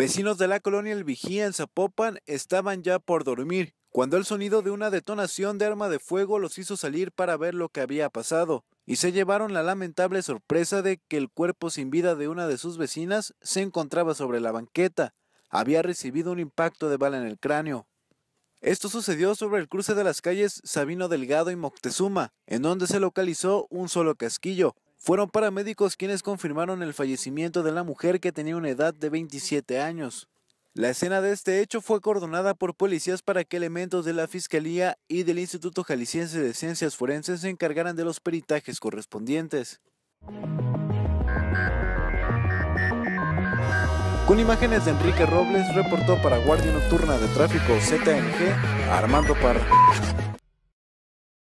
Vecinos de la colonia El Vigía en Zapopan estaban ya por dormir cuando el sonido de una detonación de arma de fuego los hizo salir para ver lo que había pasado y se llevaron la lamentable sorpresa de que el cuerpo sin vida de una de sus vecinas se encontraba sobre la banqueta. Había recibido un impacto de bala en el cráneo. Esto sucedió sobre el cruce de las calles Sabino Delgado y Moctezuma, en donde se localizó un solo casquillo, fueron paramédicos quienes confirmaron el fallecimiento de la mujer que tenía una edad de 27 años. La escena de este hecho fue coordinada por policías para que elementos de la Fiscalía y del Instituto Jalisciense de Ciencias Forenses se encargaran de los peritajes correspondientes. Con imágenes de Enrique Robles, reportó para Guardia Nocturna de Tráfico ZNG Armando Parra.